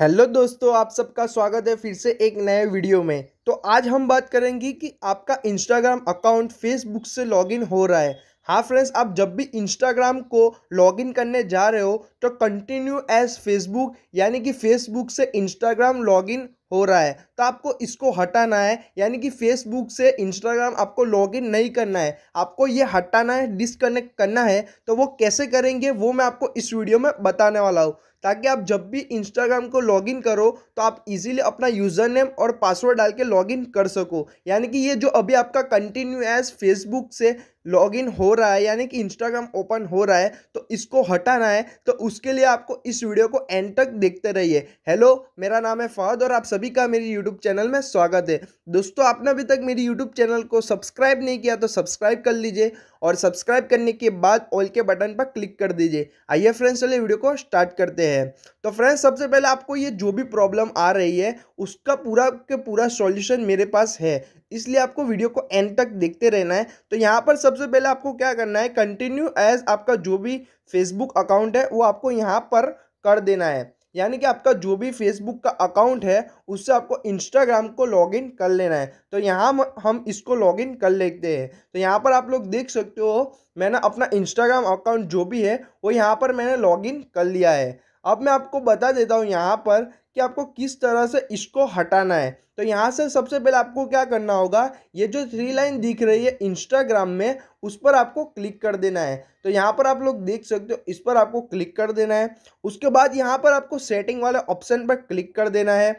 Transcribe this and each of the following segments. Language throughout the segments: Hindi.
हेलो दोस्तों आप सबका स्वागत है फिर से एक नए वीडियो में तो आज हम बात करेंगे कि आपका इंस्टाग्राम अकाउंट फेसबुक से लॉगिन हो रहा है हाँ फ्रेंड्स आप जब भी इंस्टाग्राम को लॉगिन करने जा रहे हो तो कंटिन्यू एज फेसबुक यानी कि फेसबुक से इंस्टाग्राम लॉगिन हो रहा है तो आपको इसको हटाना है यानी कि फेसबुक से इंस्टाग्राम आपको लॉगिन नहीं करना है आपको ये हटाना है डिसकनेक्ट करना है तो वो कैसे करेंगे वो मैं आपको इस वीडियो में बताने वाला हूँ ताकि आप जब भी इंस्टाग्राम को लॉगिन करो तो आप इजीली अपना यूज़र नेम और पासवर्ड डाल के लॉगिन कर सको यानी कि ये जो अभी आपका कंटिन्यूस फेसबुक से लॉगिन हो रहा है यानी कि इंस्टाग्राम ओपन हो रहा है तो इसको हटाना है तो उसके लिए आपको इस वीडियो को एंड तक देखते रहिए हेलो मेरा नाम है फहद और आप सभी का मेरी यूट्यूब चैनल में स्वागत है दोस्तों आपने अभी तक मेरी यूट्यूब चैनल को सब्सक्राइब नहीं किया तो सब्सक्राइब कर लीजिए और सब्सक्राइब करने के बाद ऑल के बटन पर क्लिक कर दीजिए आइए फ्रेंड्स चलिए वीडियो को स्टार्ट करते हैं हैं तो फ्रेंड्स सबसे पहले आपको ये जो भी प्रॉब्लम आ रही है उसका पूरा के पूरा सॉल्यूशन मेरे पास है इसलिए आपको वीडियो को एंड तक देखते रहना है तो यहाँ पर सबसे पहले आपको क्या करना है कंटिन्यू एज आपका जो भी फेसबुक अकाउंट है वो आपको यहाँ पर कर देना है यानी कि आपका जो भी फेसबुक का अकाउंट है उससे आपको इंस्टाग्राम को लॉगिन कर लेना है तो यहाँ हम इसको लॉगिन कर लेते हैं तो यहाँ पर आप लोग देख सकते हो मैंने अपना इंस्टाग्राम अकाउंट जो भी है वो यहाँ पर मैंने लॉगिन कर लिया है अब मैं आपको बता देता हूँ यहाँ पर कि आपको किस तरह से इसको हटाना है तो यहाँ से सबसे पहले आपको क्या करना होगा ये जो थ्री लाइन दिख रही है इंस्टाग्राम में उस पर आपको क्लिक कर देना है तो यहाँ पर आप लोग देख सकते हो इस पर आपको क्लिक कर देना है उसके बाद यहाँ पर आपको सेटिंग वाले ऑप्शन पर क्लिक कर देना है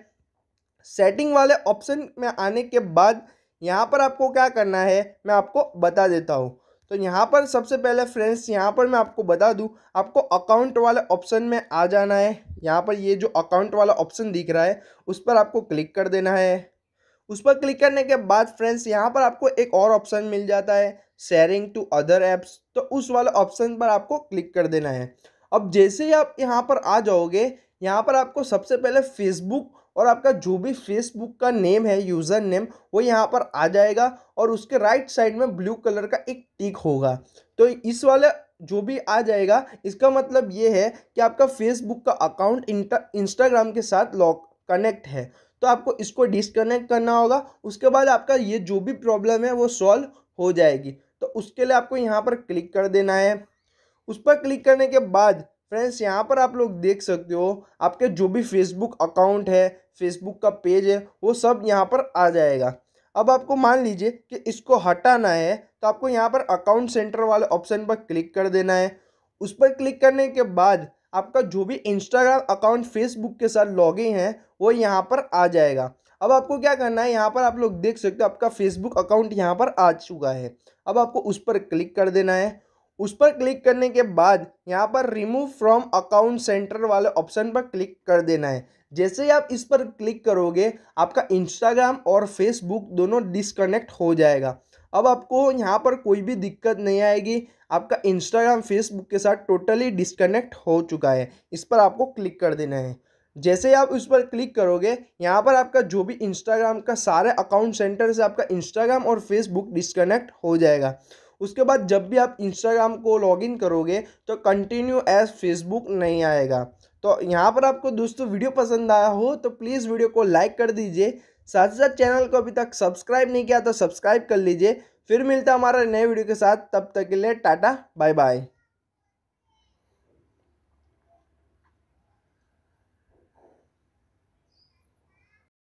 सेटिंग वाले ऑप्शन में आने के बाद यहाँ पर आपको क्या करना है मैं आपको बता देता हूँ तो यहाँ पर सबसे पहले फ्रेंड्स यहाँ पर मैं आपको बता दूँ आपको अकाउंट वाले ऑप्शन में आ जाना है यहाँ पर ये जो अकाउंट वाला ऑप्शन दिख रहा है उस पर आपको क्लिक कर देना है उस पर क्लिक करने के बाद फ्रेंड्स यहाँ पर आपको एक और ऑप्शन मिल जाता है शेयरिंग टू अदर ऐप्स तो उस वाले ऑप्शन पर आपको क्लिक कर देना है अब जैसे ही आप यहाँ पर आ जाओगे यहाँ पर आपको सबसे पहले फेसबुक और आपका जो भी फेसबुक का नेम है यूज़र नेम वो यहाँ पर आ जाएगा और उसके राइट साइड में ब्लू कलर का एक टिक होगा तो इस वाले जो भी आ जाएगा इसका मतलब ये है कि आपका फेसबुक का अकाउंट इंस्टाग्राम के साथ लॉक कनेक्ट है तो आपको इसको डिसकनेक्ट करना होगा उसके बाद आपका ये जो भी प्रॉब्लम है वो सॉल्व हो जाएगी तो उसके लिए आपको यहाँ पर क्लिक कर देना है उस पर क्लिक करने के बाद फ्रेंड्स यहाँ पर आप लोग देख सकते हो आपके जो भी फेसबुक अकाउंट है फेसबुक का पेज है वो सब यहाँ पर आ जाएगा अब आपको मान लीजिए कि इसको हटाना है तो आपको यहाँ पर अकाउंट सेंटर वाले ऑप्शन पर क्लिक कर देना है उस पर क्लिक करने के बाद आपका जो भी इंस्टाग्राम अकाउंट फेसबुक के साथ इन है वो यहाँ पर आ जाएगा अब आपको क्या करना है यहाँ पर आप लोग देख सकते हो आपका फेसबुक अकाउंट यहाँ पर आ चुका है अब आपको उस पर क्लिक कर देना है उस पर क्लिक करने के बाद यहाँ पर रिमूव फ्रॉम अकाउंट सेंटर वाले ऑप्शन पर क्लिक कर देना है जैसे ही आप इस पर क्लिक करोगे आपका इंस्टाग्राम और फेसबुक दोनों डिसकनेक्ट हो जाएगा अब आपको यहाँ पर कोई भी दिक्कत नहीं आएगी आपका इंस्टाग्राम फेसबुक के साथ टोटली डिसकनेक्ट हो चुका है इस पर आपको क्लिक कर देना है जैसे आप उस पर क्लिक करोगे यहाँ पर आपका जो भी इंस्टाग्राम का सारे अकाउंट सेंटर से आपका इंस्टाग्राम और फेसबुक डिसकनेक्ट हो जाएगा उसके बाद जब भी आप इंस्टाग्राम को लॉगिन करोगे तो कंटिन्यू एज फेसबुक नहीं आएगा तो यहाँ पर आपको दोस्तों वीडियो पसंद आया हो तो प्लीज़ वीडियो को लाइक कर दीजिए साथ ही साथ चैनल को अभी तक सब्सक्राइब नहीं किया तो सब्सक्राइब कर लीजिए फिर मिलता हमारा नए वीडियो के साथ तब तक के लिए टाटा बाय बाय